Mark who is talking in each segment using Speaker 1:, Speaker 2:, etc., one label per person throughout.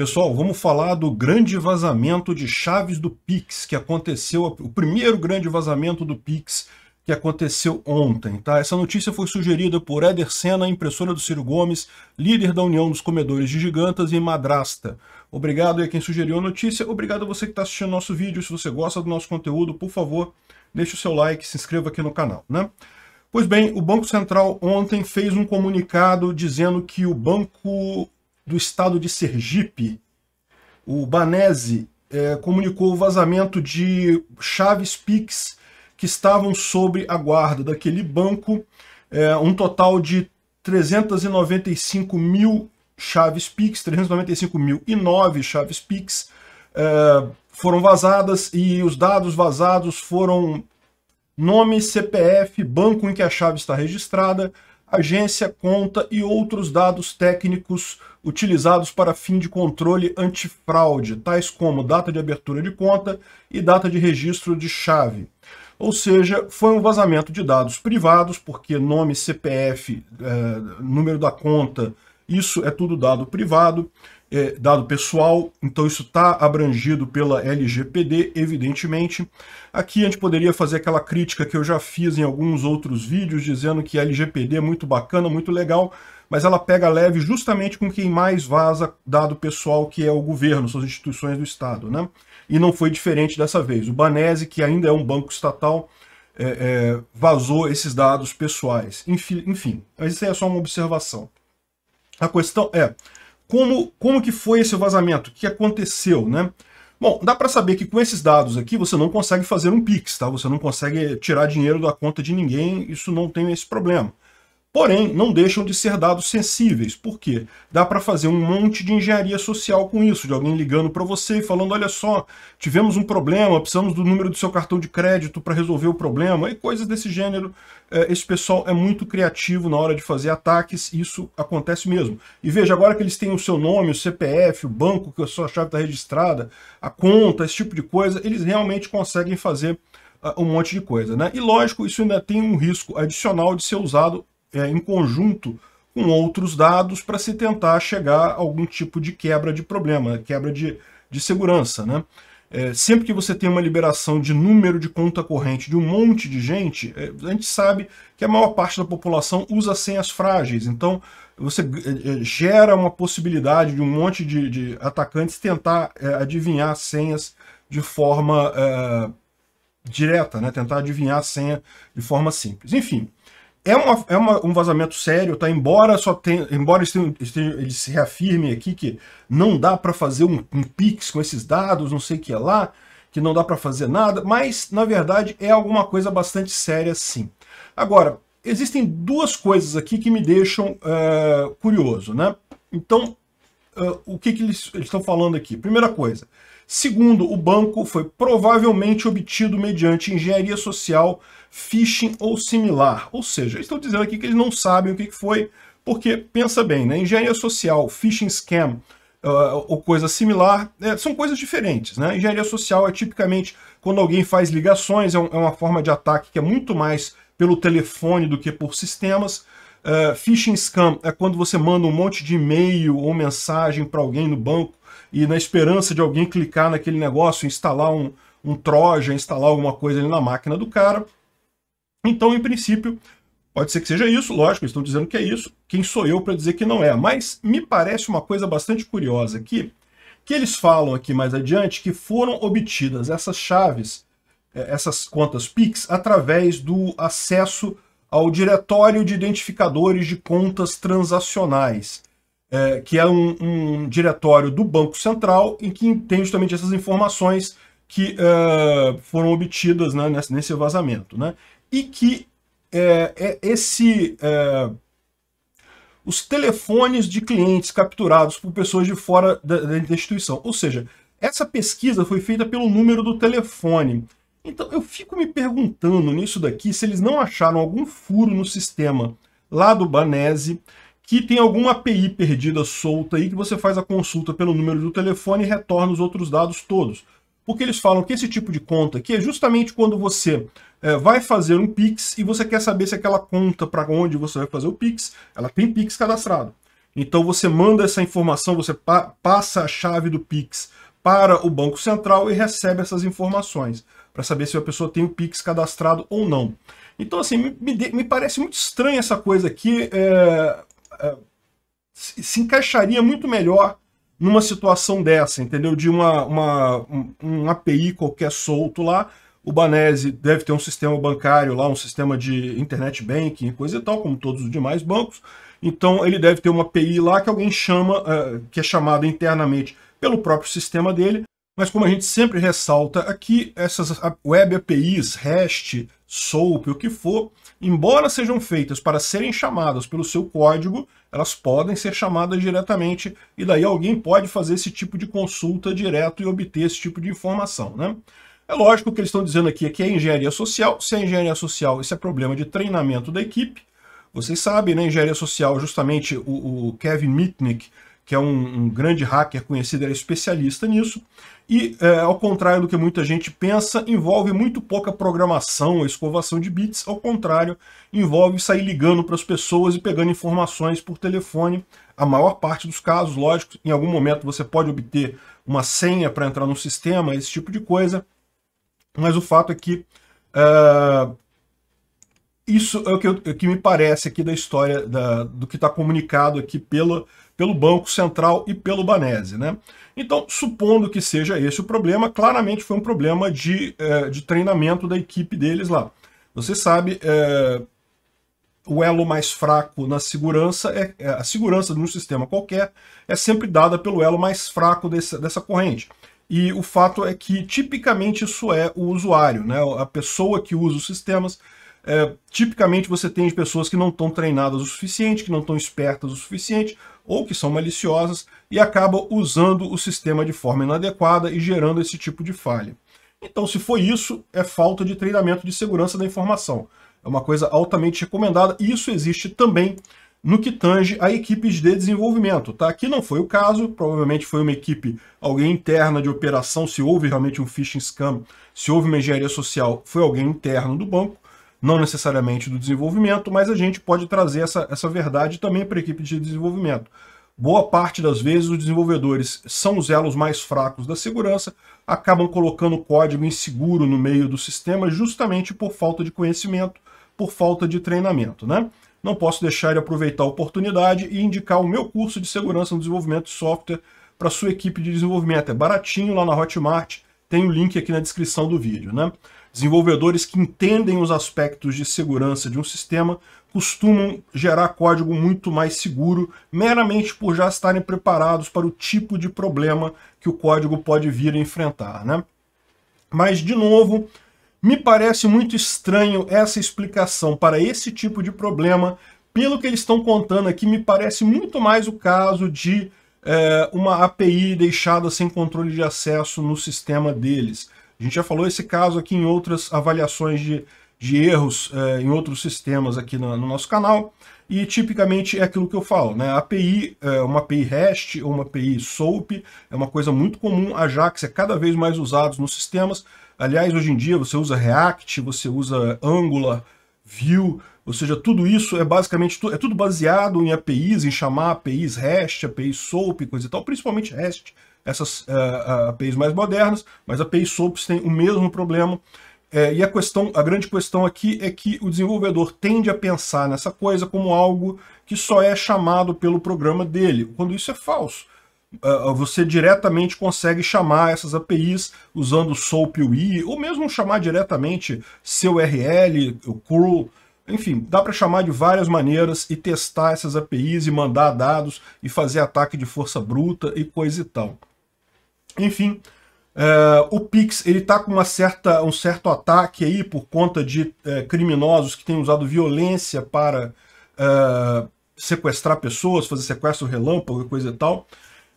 Speaker 1: Pessoal, vamos falar do grande vazamento de chaves do Pix, que aconteceu, o primeiro grande vazamento do Pix que aconteceu ontem, tá? Essa notícia foi sugerida por Éder Senna, impressora do Ciro Gomes, líder da União dos Comedores de Gigantas e madrasta. Obrigado a quem sugeriu a notícia, obrigado a você que está assistindo nosso vídeo. Se você gosta do nosso conteúdo, por favor, deixe o seu like, se inscreva aqui no canal, né? Pois bem, o Banco Central ontem fez um comunicado dizendo que o banco do estado de Sergipe, o Banese é, comunicou o vazamento de chaves PIX que estavam sobre a guarda daquele banco, é, um total de 395 mil chaves PIX, 395.009 chaves PIX é, foram vazadas e os dados vazados foram nome, CPF, banco em que a chave está registrada, agência, conta e outros dados técnicos utilizados para fim de controle antifraude, tais como data de abertura de conta e data de registro de chave. Ou seja, foi um vazamento de dados privados, porque nome, CPF, é, eh, número da conta, isso é tudo dado privado é, dado pessoal, então isso está abrangido pela LGPD, evidentemente. Aqui a gente poderia fazer aquela crítica que eu já fiz em alguns outros vídeos, dizendo que a LGPD é muito bacana, muito legal, mas ela pega leve justamente com quem mais vaza dado pessoal, que é o governo, suas instituições do Estado. Né? E não foi diferente dessa vez. O Banese, que ainda é um banco estatal, é, é, vazou esses dados pessoais. Enfim, enfim, mas isso aí é só uma observação. A questão é, como, como que foi esse vazamento, o que aconteceu, né? Bom, dá para saber que com esses dados aqui você não consegue fazer um Pix, tá? Você não consegue tirar dinheiro da conta de ninguém, isso não tem esse problema. Porém, não deixam de ser dados sensíveis. Por quê? Dá para fazer um monte de engenharia social com isso, de alguém ligando para você e falando, olha só, tivemos um problema, precisamos do número do seu cartão de crédito para resolver o problema, e coisas desse gênero. É, esse pessoal é muito criativo na hora de fazer ataques, isso acontece mesmo. E veja, agora que eles têm o seu nome, o CPF, o banco, que é a sua chave está registrada, a conta, esse tipo de coisa, eles realmente conseguem fazer ah, um monte de coisa, né? E lógico, isso ainda tem um risco adicional de ser usado é, em conjunto com outros dados para se tentar chegar a algum tipo de quebra de problema, quebra de, de segurança. Né? É, sempre que você tem uma liberação de número de conta corrente de um monte de gente, é, a gente sabe que a maior parte da população usa senhas frágeis, então você é, é gera uma possibilidade de um monte de, de atacantes tentar é, adivinhar senhas de forma é, direta, né? tentar adivinhar a senha de forma simples. Enfim, é, uma, é uma, um vazamento sério, tá? Embora só tenha, embora eles se reafirmem aqui que não dá para fazer um, um pix com esses dados, não sei o que é lá, que não dá para fazer nada, mas na verdade é alguma coisa bastante séria, sim. Agora, existem duas coisas aqui que me deixam eh, curioso, né? Então, eh, o que, que eles estão falando aqui? Primeira coisa, Segundo, o banco foi provavelmente obtido mediante engenharia social, phishing ou similar. Ou seja, eles estão dizendo aqui que eles não sabem o que foi, porque, pensa bem, né, engenharia social, phishing scam, Uh, ou coisa similar, é, são coisas diferentes. Né? Engenharia social é tipicamente quando alguém faz ligações, é, um, é, uma forma de ataque que é muito mais pelo telefone do que por sistemas. Uh, phishing scam é quando você manda um monte de e-mail ou mensagem para alguém no banco e na esperança de alguém clicar naquele negócio, instalar um, um troja, instalar alguma coisa ali na máquina do cara. Então, em princípio, pode ser que seja isso, lógico, eles estão dizendo que é isso. Quem sou eu para dizer que não é? Mas me parece uma coisa bastante curiosa aqui, que eles falam aqui mais adiante que foram obtidas essas chaves, é, essas contas PIX, através do acesso ao Diretório de Identificadores de Contas Transacionais é, que é um, um, diretório do Banco Central em que tem justamente essas informações que é, foram obtidas né, nesse vazamento. Né? E que é, é esse é, os telefones de clientes capturados por pessoas de fora da, da instituição. Ou seja, essa pesquisa foi feita pelo número do telefone. Então eu fico me perguntando nisso daqui se eles não acharam algum furo no sistema lá do Banese que tem alguma API perdida solta aí que você faz a consulta pelo número do telefone e retorna os outros dados todos. Porque eles falam que esse tipo de conta aqui é justamente quando você é, vai fazer um Pix e você quer saber se aquela conta para onde você vai fazer o Pix, ela tem Pix cadastrado. Então você manda essa informação, você pa passa a chave do Pix para o Banco Central e recebe essas informações para saber se a pessoa tem o Pix cadastrado ou não. Então, assim, me, me, me parece muito estranha essa coisa aqui. É, é, se encaixaria muito melhor numa situação dessa, entendeu? De uma, uma um API qualquer solto lá, o Banese deve ter um sistema bancário lá, um sistema de internet banking, coisa e tal, como todos os demais bancos. Então ele deve ter uma API lá que alguém chama, é, que é chamada internamente pelo próprio sistema dele. Mas como a gente sempre ressalta aqui, essas web APIs, REST, SOAP, o que for, embora sejam feitas para serem chamadas pelo seu código, elas podem ser chamadas diretamente e daí alguém pode fazer esse tipo de consulta direto e obter esse tipo de informação, né? É lógico que eles estão dizendo aqui que é engenharia social. Se é engenharia social, isso é problema de treinamento da equipe. Vocês sabem, né? Engenharia social, justamente o, o Kevin Mitnick, que é um, um grande hacker conhecido, era é especialista nisso. E, é, ao contrário do que muita gente pensa, envolve muito pouca programação, escovação de bits. Ao contrário, envolve sair ligando para as pessoas e pegando informações por telefone. A maior parte dos casos, lógico, em algum momento você pode obter uma senha para entrar no sistema, esse tipo de coisa. Mas o fato é que é, isso é o que, eu, é que, me parece aqui da história da, do que está comunicado aqui pelo, pelo Banco Central e pelo Banese. Né? Então, supondo que seja esse o problema, claramente foi um problema de, é, de treinamento da equipe deles lá. Você sabe, é, o elo mais fraco na segurança, é, é a segurança de um sistema qualquer é sempre dada pelo elo mais fraco desse, dessa corrente. E o fato é que, tipicamente, isso é o usuário, né? a pessoa que usa os sistemas é, tipicamente você tem pessoas que não estão treinadas o suficiente, que não estão espertas o suficiente, ou que são maliciosas e acabam usando o sistema de forma inadequada e gerando esse tipo de falha. Então, se foi isso, é falta de treinamento de segurança da informação. É uma coisa altamente recomendada, e isso existe também no que tange a equipes de desenvolvimento. Tá? Aqui não foi o caso, provavelmente foi uma equipe, alguém interna de operação, se houve realmente um phishing scam, se houve uma engenharia social, foi alguém interno do banco, não necessariamente do desenvolvimento, mas a gente pode trazer essa, essa verdade também para a equipe de desenvolvimento. Boa parte das vezes os desenvolvedores são os elos mais fracos da segurança, acabam colocando código inseguro no meio do sistema justamente por falta de conhecimento, por falta de treinamento. Né? Não posso deixar de aproveitar a oportunidade e indicar o meu curso de segurança no desenvolvimento de software para sua equipe de desenvolvimento. É baratinho lá na Hotmart, tem o um link aqui na descrição do vídeo. Né? Desenvolvedores que entendem os aspectos de segurança de um sistema costumam gerar código muito mais seguro, meramente por já estarem preparados para o tipo de problema que o código pode vir a enfrentar. Né? Mas, de novo, me parece muito estranho essa explicação para esse tipo de problema. Pelo que eles estão contando aqui, me parece muito mais o caso de é, uma API deixada sem controle de acesso no sistema deles. A gente já falou esse caso aqui em outras avaliações de, de erros é, em outros sistemas aqui no, no, nosso canal. E tipicamente é aquilo que eu falo, né? API, é, eh, uma API REST ou uma API SOAP é uma coisa muito comum. Ajax é cada vez mais usado nos sistemas. Aliás, hoje em dia você usa React, você usa Angular, Vue, ou seja, tudo isso é basicamente é tudo baseado em APIs, em chamar APIs REST, APIs SOAP, coisa e tal, principalmente REST, essas uh, eh, eh, APIs mais modernas, mas APIs SOAPs têm o mesmo problema. É, e a questão, a grande questão aqui é que o desenvolvedor tende a pensar nessa coisa como algo que só é chamado pelo programa dele, quando isso é falso. Uh, você diretamente consegue chamar essas APIs usando o SOAP UI, ou mesmo chamar diretamente seu URL, o curl, enfim, dá para chamar de várias maneiras e testar essas APIs e mandar dados e fazer ataque de força bruta e coisa e tal. Enfim, é, o Pix ele está com uma certa, um certo ataque aí por conta de é, criminosos que têm usado violência para é, sequestrar pessoas, fazer sequestro relâmpago, coisa e tal.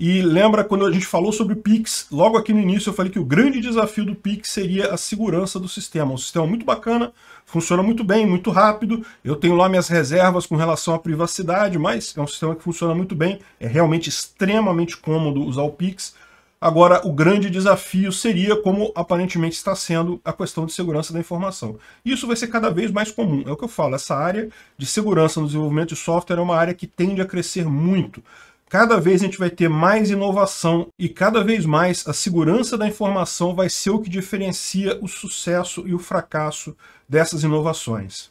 Speaker 1: E lembra quando a gente falou sobre o Pix, logo aqui no início eu falei que o grande desafio do Pix seria a segurança do sistema. Um sistema muito bacana, funciona muito bem, muito rápido. Eu tenho lá minhas reservas com relação à privacidade, mas é um sistema que funciona muito bem. É realmente extremamente cômodo usar o Pix. Agora, o grande desafio seria, como aparentemente está sendo, a questão de segurança da informação. Isso vai ser cada vez mais comum. É o que eu falo, essa área de segurança no desenvolvimento de software é uma área que tende a crescer muito. Cada vez a gente vai ter mais inovação e cada vez mais a segurança da informação vai ser o que diferencia o sucesso e o fracasso dessas inovações.